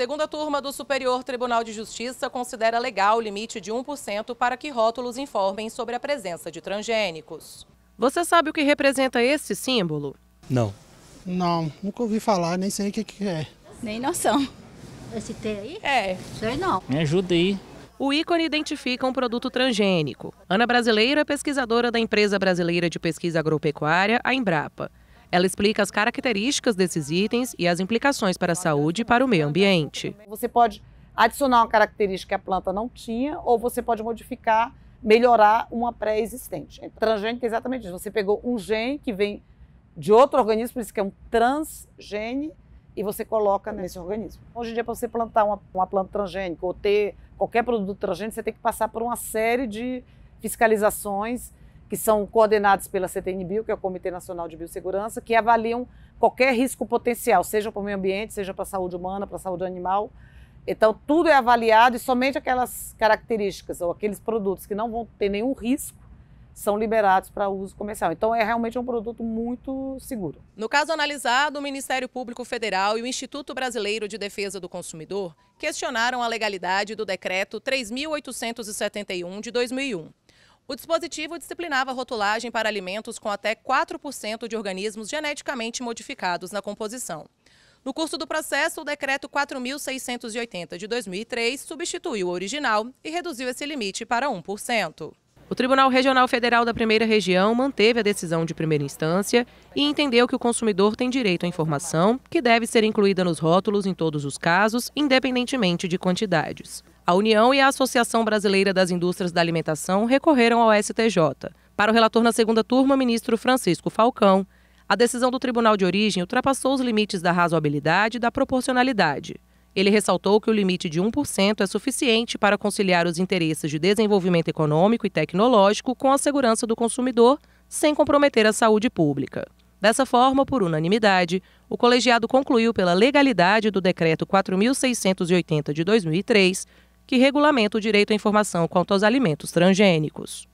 Segunda turma do Superior Tribunal de Justiça considera legal o limite de 1% para que rótulos informem sobre a presença de transgênicos. Você sabe o que representa esse símbolo? Não. Não, nunca ouvi falar, nem sei o que, é. Nem noção. Esse T aí? É. Sei não. Me ajuda aí. O ícone identifica um produto transgênico. Ana Brasileira, pesquisadora da Empresa Brasileira de Pesquisa Agropecuária, a Embrapa. Ela explica as características desses itens e as implicações para a saúde e para o meio ambiente. Você pode adicionar uma característica que a planta não tinha ou você pode modificar, melhorar uma pré-existente. É transgênico é exatamente isso. Você pegou um gene que vem de outro organismo, por isso que é um transgene, e você coloca nesse organismo. Hoje em dia, para você plantar uma, uma planta transgênica ou ter qualquer produto transgênico, você tem que passar por uma série de fiscalizações que são coordenados pela CTNBio, que é o Comitê Nacional de Biossegurança, que avaliam qualquer risco potencial, seja para o meio ambiente, seja para a saúde humana, para a saúde animal. Então, tudo é avaliado e somente aquelas características ou aqueles produtos que não vão ter nenhum risco são liberados para uso comercial. Então, é realmente um produto muito seguro. No caso analisado, o Ministério Público Federal e o Instituto Brasileiro de Defesa do Consumidor questionaram a legalidade do Decreto 3.871 de 2001 o dispositivo disciplinava a rotulagem para alimentos com até 4% de organismos geneticamente modificados na composição. No curso do processo, o decreto 4.680 de 2003 substituiu o original e reduziu esse limite para 1%. O Tribunal Regional Federal da Primeira Região manteve a decisão de primeira instância e entendeu que o consumidor tem direito à informação, que deve ser incluída nos rótulos em todos os casos, independentemente de quantidades. A União e a Associação Brasileira das Indústrias da Alimentação recorreram ao STJ. Para o relator na segunda turma, ministro Francisco Falcão, a decisão do tribunal de origem ultrapassou os limites da razoabilidade e da proporcionalidade. Ele ressaltou que o limite de 1% é suficiente para conciliar os interesses de desenvolvimento econômico e tecnológico com a segurança do consumidor, sem comprometer a saúde pública. Dessa forma, por unanimidade, o colegiado concluiu pela legalidade do Decreto 4.680 de 2003, que regulamenta o direito à informação quanto aos alimentos transgênicos.